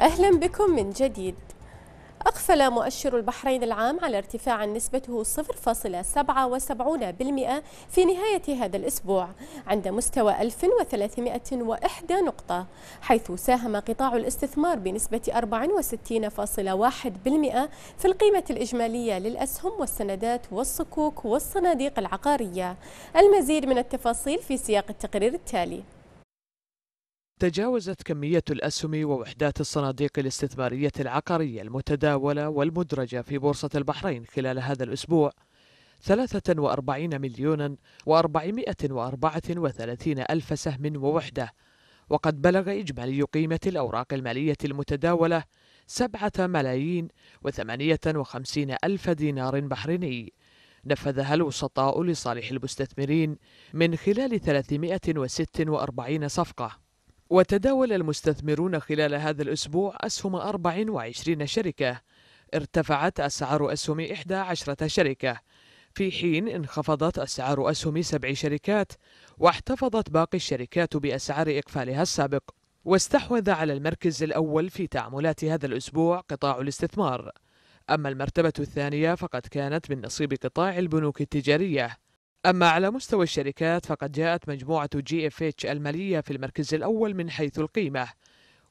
أهلا بكم من جديد أقفل مؤشر البحرين العام على ارتفاع نسبته 0.77% في نهاية هذا الأسبوع عند مستوى 1301 نقطة حيث ساهم قطاع الاستثمار بنسبة 64.1% في القيمة الإجمالية للأسهم والسندات والصكوك والصناديق العقارية المزيد من التفاصيل في سياق التقرير التالي تجاوزت كمية الأسهم ووحدات الصناديق الاستثمارية العقارية المتداولة والمدرجة في بورصة البحرين خلال هذا الأسبوع 43 مليون و434 ألف سهم ووحدة وقد بلغ إجمالي قيمة الأوراق المالية المتداولة سبعة ملايين وثمانية وخمسين ألف دينار بحريني نفذها الوسطاء لصالح المستثمرين من خلال 346 صفقة وتداول المستثمرون خلال هذا الأسبوع أسهم 24 شركة ارتفعت أسعار أسهم 11 شركة في حين انخفضت أسعار أسهم سبع شركات واحتفظت باقي الشركات بأسعار إقفالها السابق واستحوذ على المركز الأول في تعاملات هذا الأسبوع قطاع الاستثمار أما المرتبة الثانية فقد كانت من نصيب قطاع البنوك التجارية أما على مستوى الشركات فقد جاءت مجموعة جي اف اتش المالية في المركز الأول من حيث القيمة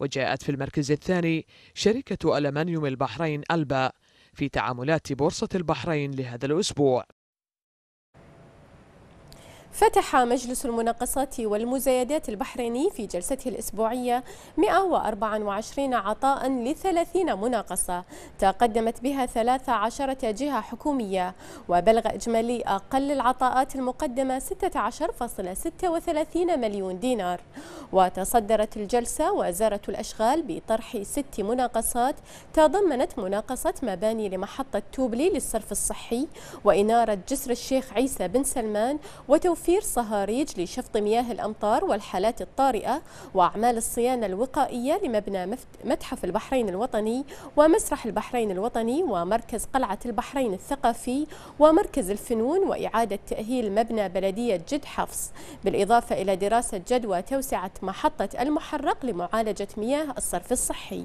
وجاءت في المركز الثاني شركة ألمنيوم البحرين ألبا في تعاملات بورصة البحرين لهذا الأسبوع فتح مجلس المناقصات والمزايدات البحريني في جلسته الأسبوعية 124 عطاء ل 30 مناقصة تقدمت بها 13 جهة حكومية وبلغ إجمالي أقل العطاءات المقدمة 16.36 مليون دينار وتصدرت الجلسة وزارة الأشغال بطرح ست مناقصات تضمنت مناقصة مباني لمحطة توبلي للصرف الصحي وإنارة جسر الشيخ عيسى بن سلمان وتوفير توفير صهاريج لشفط مياه الأمطار والحالات الطارئة وأعمال الصيانة الوقائية لمبنى متحف البحرين الوطني ومسرح البحرين الوطني ومركز قلعة البحرين الثقافي ومركز الفنون وإعادة تأهيل مبنى بلدية جد حفص بالإضافة إلى دراسة جدوى توسعة محطة المحرق لمعالجة مياه الصرف الصحي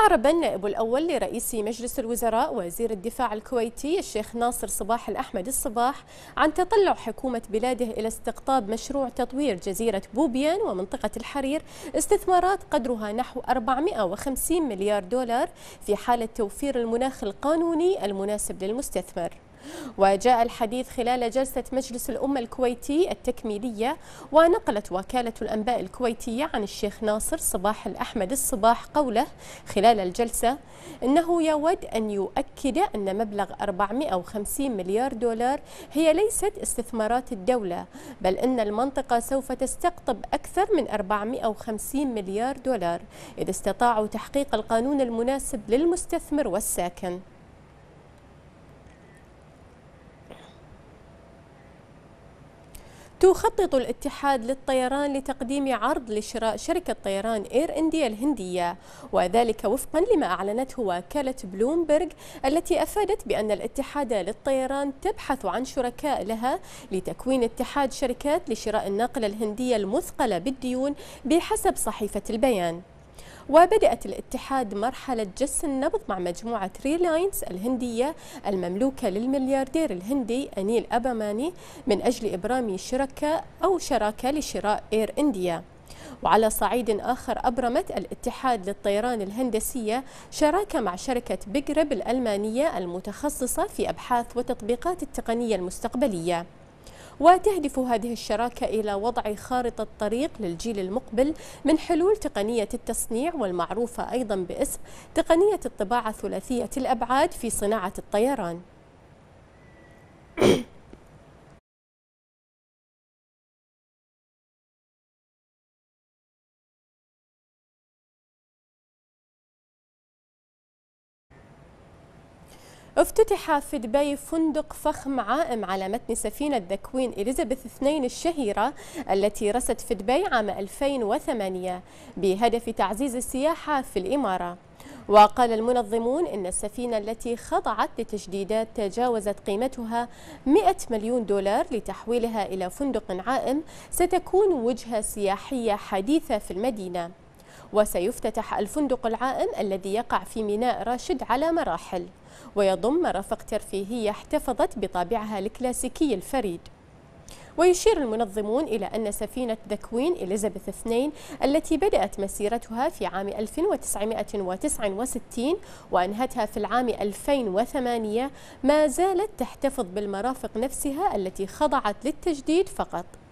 أعرب النائب الأول لرئيس مجلس الوزراء وزير الدفاع الكويتي الشيخ ناصر صباح الأحمد الصباح عن تطلع حكومة بلاده إلى استقطاب مشروع تطوير جزيرة بوبيان ومنطقة الحرير استثمارات قدرها نحو 450 مليار دولار في حالة توفير المناخ القانوني المناسب للمستثمر وجاء الحديث خلال جلسة مجلس الأمة الكويتي التكميلية ونقلت وكالة الأنباء الكويتية عن الشيخ ناصر صباح الأحمد الصباح قوله خلال الجلسة إنه يود أن يؤكد أن مبلغ 450 مليار دولار هي ليست استثمارات الدولة بل أن المنطقة سوف تستقطب أكثر من 450 مليار دولار إذا استطاعوا تحقيق القانون المناسب للمستثمر والساكن تخطط الاتحاد للطيران لتقديم عرض لشراء شركة طيران إير إنديا الهندية وذلك وفقا لما أعلنته وكالة بلومبرغ التي أفادت بأن الاتحاد للطيران تبحث عن شركاء لها لتكوين اتحاد شركات لشراء الناقلة الهندية المثقلة بالديون بحسب صحيفة البيان وبدأت الاتحاد مرحلة جس النبض مع مجموعة ريلاينز الهندية المملوكة للملياردير الهندي أنيل أباماني من أجل إبرام شركة أو شراكة لشراء إير إنديا وعلى صعيد آخر أبرمت الاتحاد للطيران الهندسية شراكة مع شركة بيجرب الألمانية المتخصصة في أبحاث وتطبيقات التقنية المستقبلية وتهدف هذه الشراكة إلى وضع خارطة طريق للجيل المقبل من حلول تقنية التصنيع والمعروفة أيضا باسم تقنية الطباعة ثلاثية الأبعاد في صناعة الطيران افتتح في دبي فندق فخم عائم على متن سفينة ذكوين إليزابيث اثنين الشهيرة التي رست في دبي عام 2008 بهدف تعزيز السياحة في الإمارة وقال المنظمون إن السفينة التي خضعت لتجديدات تجاوزت قيمتها 100 مليون دولار لتحويلها إلى فندق عائم ستكون وجهة سياحية حديثة في المدينة وسيفتتح الفندق العائم الذي يقع في ميناء راشد على مراحل ويضم مرافق ترفيهية احتفظت بطابعها الكلاسيكي الفريد ويشير المنظمون إلى أن سفينة ذكوين إليزابيث اثنين التي بدأت مسيرتها في عام 1969 وأنهتها في العام 2008 ما زالت تحتفظ بالمرافق نفسها التي خضعت للتجديد فقط